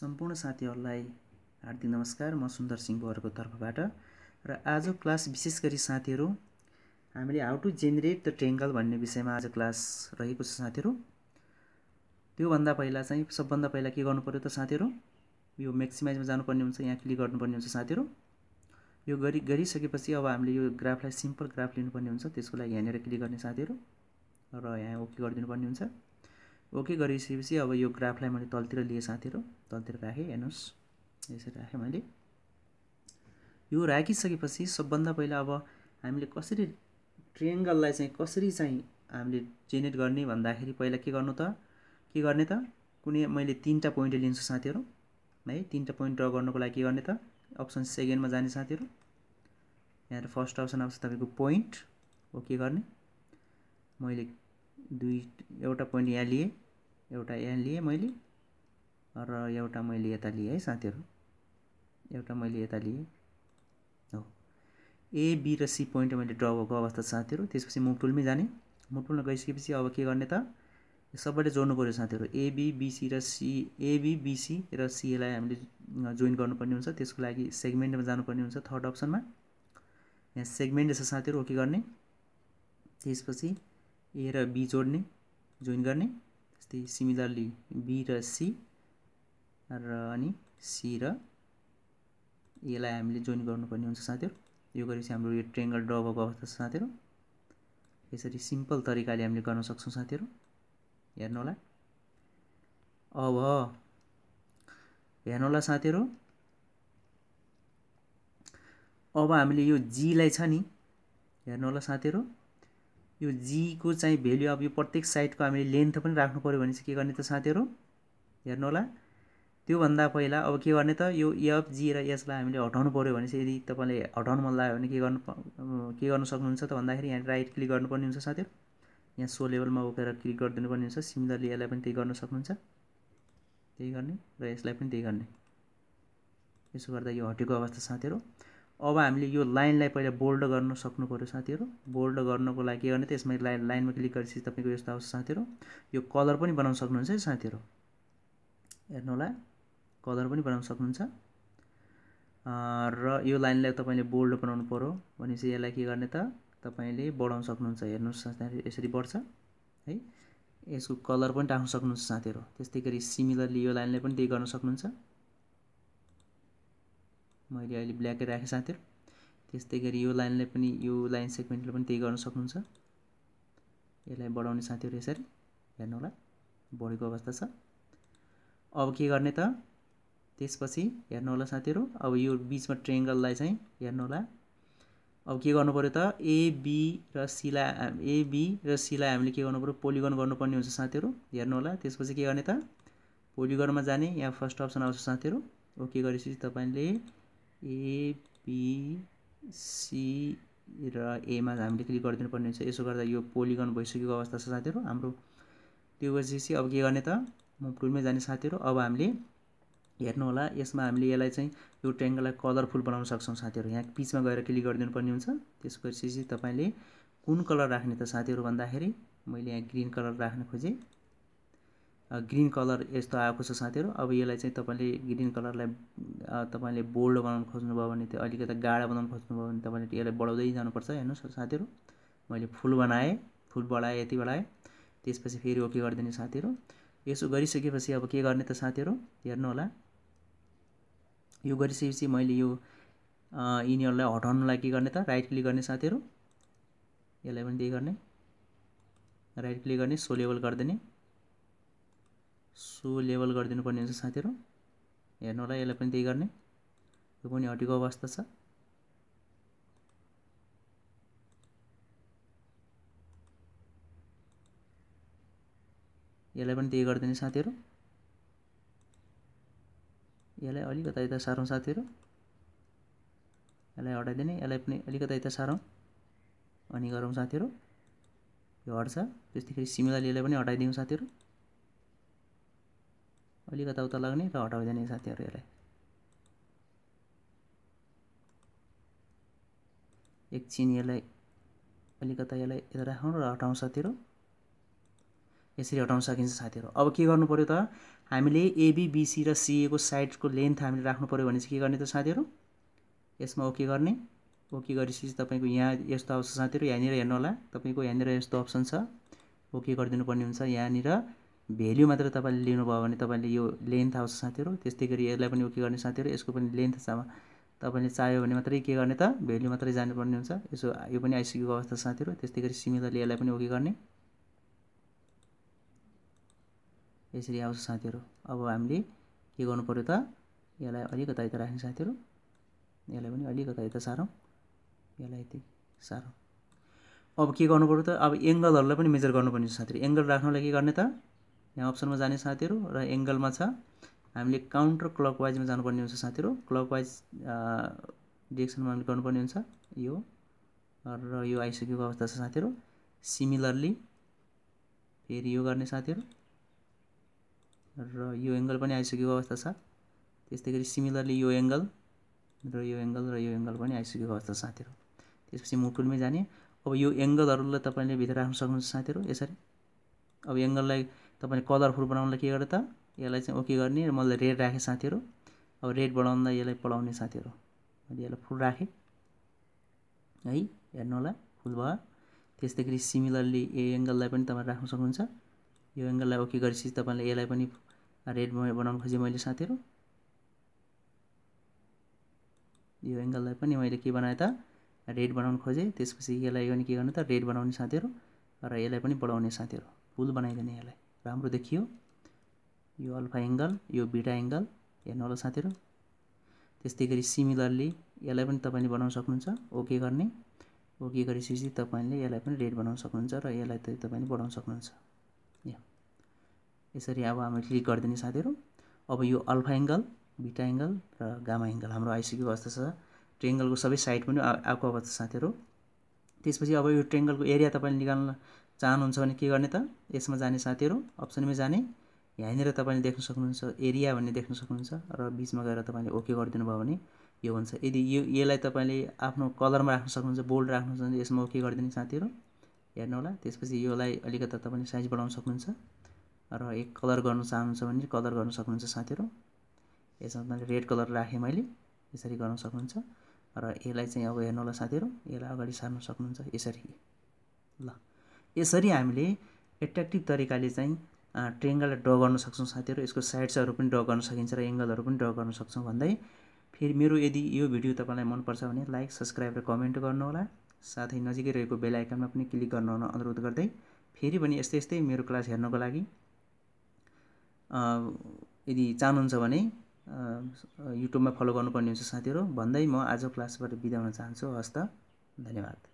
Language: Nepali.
सम्पूर्ण साथीहरूलाई हार्दिक नमस्कार म सुन्दर सिंह बोहरको तर्फबाट र आज क्लास विशेष गरी साथीहरू हामीले how to generate the triangle भन्ने विषयमा आज क्लास रहेको छ साथीहरू त्योभन्दा पहिला चाहिँ सबभन्दा पहिला के गर्नु पऱ्यो त साथीहरू यो म्याक्सिमाइजमा जानुपर्ने हुन्छ यहाँ क्लिक गर्नुपर्ने हुन्छ साथीहरू यो गरी गरिसकेपछि अब हामीले यो ग्राफलाई सिम्पल ग्राफ लिनुपर्ने हुन्छ त्यसको लागि यहाँनिर क्लिक गर्ने साथीहरू र यहाँ ओके गरिदिनुपर्ने हुन्छ ओके गरिसकेपछि अब यो ग्राफलाई मैले तलतिर लिएँ साथीहरू तलतिर राखेँ हेर्नुहोस् यसरी राखेँ मैले यो राखिसकेपछि सबभन्दा पहिला अब हामीले कसरी ट्रिएङ्गललाई चाहिँ कसरी चाहिँ हामीले जेनेरेट गर्ने भन्दाखेरि पहिला के गर्नु त के गर्ने त कुनै मैले तिनवटा पोइन्ट लिन्छु साथीहरू है तिनवटा पोइन्ट ड्र गर्नुको लागि के गर्ने त अप्सन सेकेन्डमा जाने साथीहरू यहाँनिर फर्स्ट अप्सन आउँछ तपाईँको पोइन्ट ओके गर्ने मैले दुई एउटा पोइन्ट यहाँ लिएँ एउटा यहाँ लिएँ मैले र एउटा मैले यता लिएँ है साथीहरू एउटा मैले यता लिएँ हो ए बी र सी पोइन्ट मैले ड्र भएको अवस्था साथीहरू त्यसपछि मुटुलमै जाने मुटुलमा गइसकेपछि अब के गर्ने त सबैले जोड्नु पऱ्यो साथीहरू एबी बिसी र सी एबी बिसी र सिएलाई हामीले जोइन गर्नुपर्ने हुन्छ त्यसको लागि सेगमेन्टमा जानुपर्ने हुन्छ थर्ड अप्सनमा यहाँ सेगमेन्ट रहेछ साथीहरू ओके गर्ने त्यसपछि ए र बी जोड्ने जोइन गर्ने त्यस्तै सिमिलरली बी र सी र अनि सी र यसलाई हामीले जोइन गर्नुपर्ने हुन्छ साथीहरू यो गरेपछि हाम्रो यो ट्रेङ्गल ड्र भएको अवस्था छ साथीहरू यसरी सिम्पल तरिकाले हामीले गर्न सक्छौँ साथीहरू हेर्नु होला अब हेर्नु होला साथीहरू अब हामीले यो जीलाई छ नि हेर्नु होला साथीहरू यो जीको चाहिँ भेल्यु अब यो प्रत्येक साइडको हामीले लेन्थ पनि राख्नु पऱ्यो भने चाहिँ के गर्ने त साथीहरू हेर्नु होला त्योभन्दा पहिला अब के गर्ने त यो एफ e जी र एसलाई हामीले हटाउनु पऱ्यो भने चाहिँ यदि तपाईँले हटाउनु मन लाग्यो भने के गर्नु के गर्नु सक्नुहुन्छ त भन्दाखेरि यहाँ राइट क्लिक गर्नुपर्ने हुन्छ साथीहरू यहाँ सो लेभलमा बोकेर क्लिक गरिदिनुपर्ने हुन्छ सिमिलरली यसलाई पनि त्यही गर्न सक्नुहुन्छ त्यही गर्ने र यसलाई पनि त्यही गर्ने यसो गर्दा यो हटेको अवस्था साथीहरू अब हामीले यो लाइनलाई पहिला बोल्ड गर्न सक्नु पऱ्यो साथीहरू बोल्ड गर्नको लागि के गर्ने त यसमा लाइन लाइनमा क्लिक गरेपछि तपाईँको यस्तो आउँछ साथीहरू यो कलर पनि बनाउन सक्नुहुन्छ है साथीहरू हेर्नु होला कलर पनि बनाउन सक्नुहुन्छ र यो लाइनलाई तपाईँले बोल्ड बनाउनु पऱ्यो भनेपछि यसलाई के गर्ने त तपाईँले बढाउन सक्नुहुन्छ हेर्नुहोस् साथीहरू यसरी बढ्छ है यसको कलर पनि राख्न सक्नुहुन्छ साथीहरू त्यस्तै गरी सिमिलरली यो लाइनलाई पनि त्यही गर्न सक्नुहुन्छ मैले अहिले ब्ल्याकै राखेँ साथीहरू त्यस्तै गरी यो लाइनले पनि यो लाइन सेगमेन्टले पनि त्यही गर्न सक्नुहुन्छ यसलाई बढाउने साथीहरू यसरी हेर्नु होला बढेको अवस्था छ अब के गर्ने त त्यसपछि हेर्नु होला साथीहरू अब यो बिचमा ट्रेङ्गललाई चाहिँ हेर्नु होला अब के गर्नु पऱ्यो त एबी र सिला एबी र सिलाई हामीले के गर्नु पऱ्यो पोलिगन गर्नुपर्ने हुन्छ साथीहरू हेर्नु होला त्यसपछि के गर्ने त पोलिगनमा जाने यहाँ फर्स्ट अप्सन आउँछ साथीहरू ओके गरेपछि तपाईँले एबिसी र एमा हामीले क्लिक गरिदिनु पर्ने हुन्छ यसो गर्दा यो पोलिगन भइसकेको अवस्था छ साथीहरू हाम्रो त्यो पछि अब के गर्ने त म फुलमै जाने साथीहरू अब हामीले हेर्नु होला यसमा हामीले यसलाई चाहिँ यो ट्रेङ्गललाई कलरफुल बनाउन सक्छौँ साथीहरू यहाँ पिचमा गएर क्लिक गरिदिनु पर्ने हुन्छ त्यसपछि चाहिँ तपाईँले कुन कलर राख्ने त साथीहरू भन्दाखेरि मैले यहाँ ग्रिन कलर राख्न खोजेँ ग्रिन कलर यस्तो आएको छ साथीहरू अब यसलाई चाहिँ तपाईँले ग्रिन कलरलाई तपाईँले बोल्ड बनाउनु खोज्नुभयो भने त्यो अलिकति गाढा बनाउनु खोज्नुभयो भने तपाईँले यसलाई बढाउँदै जानुपर्छ हेर्नुहोस् साथीहरू मैले फुल बनाएँ फुल बढाएँ यति बढाएँ त्यसपछि फेरि ओके गरिदिने साथीहरू यसो गरिसकेपछि अब के गर्ने त साथीहरू हेर्नु होला यो गरिसकेपछि मैले यो यिनीहरूलाई हटाउनुलाई के गर्ने त राइट क्लिक गर्ने साथीहरू यसलाई पनि त्यही गर्ने राइट क्लिक गर्ने सोलेबल गरिदिने सो लेभल गरिदिनु पर्ने हुन्छ साथीहरू हेर्नु होला यसलाई पनि त्यही गर्ने यो पनि हटेको अवस्था छ यसलाई पनि त्यही गरिदिने साथीहरू यसलाई अलिकता यता सारौँ साथीहरू यसलाई हटाइदिने यसलाई पनि अलिकता यता सारौँ अनि गरौँ साथीहरू यो हट्छ त्यस्तैखेरि सिमिलरली यसलाई पनि हटाइदिउँ साथीहरू अलिकता उता लाग्ने र हटाइदिने साथीहरू यसलाई एकछिन यसलाई अलिकता यसलाई यता राखौँ र हटाउँ साथीहरू यसरी हटाउन सकिन्छ साथीहरू अब के गर्नु पऱ्यो त हामीले एबिबिसी र सिएको साइडको लेन्थ हामीले राख्नु पऱ्यो भने चाहिँ के गर्ने त साथीहरू यसमा ओके गर्ने ओके गरेपछि तपाईँको यहाँ यस्तो आउँछ साथीहरू यहाँनिर हेर्नु होला तपाईँको यहाँनिर यस्तो अप्सन छ ओके गरिदिनु पर्ने हुन्छ यहाँनिर भेल्यु मात्र तपाईँले लिनुभयो भने तपाईँले यो लेन्थ आउँछ साथीहरू त्यस्तै गरी यसलाई पनि ओके गर्ने साथीहरू यसको पनि छ तपाईँले चाह्यो भने मात्रै के गर्ने त भेल्यु मात्रै जानुपर्ने हुन्छ यसो यो पनि आइसकेको अवस्था साथीहरू त्यस्तै गरी सिमिलरली यसलाई पनि ओके गर्ने यसरी आउँछ साथीहरू अब हामीले के गर्नु पऱ्यो त यसलाई अलिकता यता राख्ने साथीहरू यसलाई पनि अलिकता यता सारौँ यसलाई यति सारौँ अब के गर्नु पऱ्यो त अब एङ्गलहरूलाई पनि मेजर गर्नुपर्ने साथीहरू एङ्गल राख्नलाई के गर्ने त यहाँ अप्सनमा जाने साथीहरू र एङ्गलमा छ हामीले काउन्टर क्लक वाइजमा जानुपर्ने हुन्छ साथीहरू क्लक वाइज डिरेक्सनमा हामीले गर्नुपर्ने हुन्छ यो र यो आइसकेको अवस्था छ साथीहरू सिमिलरली फेरि यो गर्ने साथीहरू र यो एङ्गल पनि आइसकेको अवस्था छ त्यस्तै गरी सिमिलरली यो एङ्गल र यो एङ्गल र यो एङ्गल पनि आइसकेको अवस्था छ साथीहरू त्यसपछि मुटुलमै जाने अब यो एङ्गलहरूलाई तपाईँले भित्र राख्न सक्नुहुन्छ साथीहरू यसरी अब एङ्गललाई तपाईँले कलरफुल बनाउनलाई के गरेँ त यसलाई चाहिँ ओके गर्ने र मैले रेड राखेँ साथीहरू अब रेड बढाउँदा यसलाई पढाउने साथीहरू मैले यसलाई फुल राखेँ है हेर्नु होला फुल भयो त्यस्तै गरी सिमिलरली यो एङ्गललाई पनि तपाईँ राख्न सक्नुहुन्छ यो एङ्गललाई ओके गरेपछि तपाईँले यसलाई पनि रेड बनाउनु खोजेँ मैले साथीहरू यो एङ्गललाई पनि मैले के बनाएँ त रेड बनाउनु खोजेँ त्यसपछि यसलाई पनि के गर्नु त रेड बनाउने साथीहरू र यसलाई पनि बढाउने साथीहरू फुल बनाइदिने यसलाई राम्रो देखियो यो अल्फा एङ्गल यो बिटा एङ्गल हेर्नु होला साथीहरू त्यस्तै गरी सिमिलरली यसलाई पनि तपाईँले बनाउन सक्नुहुन्छ ओके गर्ने ओके गरेपछि तपाईँले यसलाई पनि रेड बनाउन सक्नुहुन्छ र यसलाई त तपाईँले बढाउन सक्नुहुन्छ या यसरी अब हामी क्लिक गरिदिने साथीहरू अब यो अल्फा एङ्गल बिटा एङ्गल र गामा एङ्गल हाम्रो आइसकेको अवस्था छ ट्रेङ्गलको सबै साइड पनि आएको अवस्था साथीहरू त्यसपछि अब यो ट्रेङ्गलको एरिया तपाईँले निकाल्न चाहनुहुन्छ भने के गर्ने त यसमा जाने साथीहरू अप्सनमै जाने यहाँनिर तपाईँले देख्न सक्नुहुन्छ एरिया भन्ने देख्न सक्नुहुन्छ र बिचमा गएर तपाईँले ओके गरिदिनु भयो भने यो हुन्छ यदि यो यसलाई तपाईँले आफ्नो कलरमा राख्न सक्नुहुन्छ बोल्ड राख्न सक्नुहुन्छ यसमा ओके गरिदिने साथीहरू हेर्नु होला त्यसपछि योलाई अलिकति तपाईँले साइज बढाउन सक्नुहुन्छ र एक कलर गर्नु चाहनुहुन्छ भने कलर गर्न सक्नुहुन्छ साथीहरू यसमा तपाईँले रेड कलर राखेँ मैले यसरी गर्न सक्नुहुन्छ र यसलाई चाहिँ अब हेर्नु होला साथीहरू यसलाई अगाडि सार्नु सक्नुहुन्छ यसरी ल यसरी हामीले एट्र्याक्टिभ तरिकाले चाहिँ ट्रेङ्गललाई ड्र गर्न सक्छौँ साथीहरू यसको साइड्सहरू पनि ड्र गर्न सकिन्छ र एङ्गलहरू पनि ड्र गर्न सक्छौँ भन्दै फेरि मेरो यदि यो भिडियो तपाईँलाई मनपर्छ भने लाइक सब्सक्राइब र कमेन्ट गर्नुहोला साथै नजिकै रहेको बेल आइकनमा पनि क्लिक गर्न अनुरोध गर्दै फेरि पनि यस्तै यस्तै मेरो क्लास हेर्नको लागि यदि चाहनुहुन्छ भने युट्युबमा फलो गर्नुपर्ने हुन्छ साथीहरू भन्दै म आज क्लासबाट बिदा हुन चाहन्छु हस्त धन्यवाद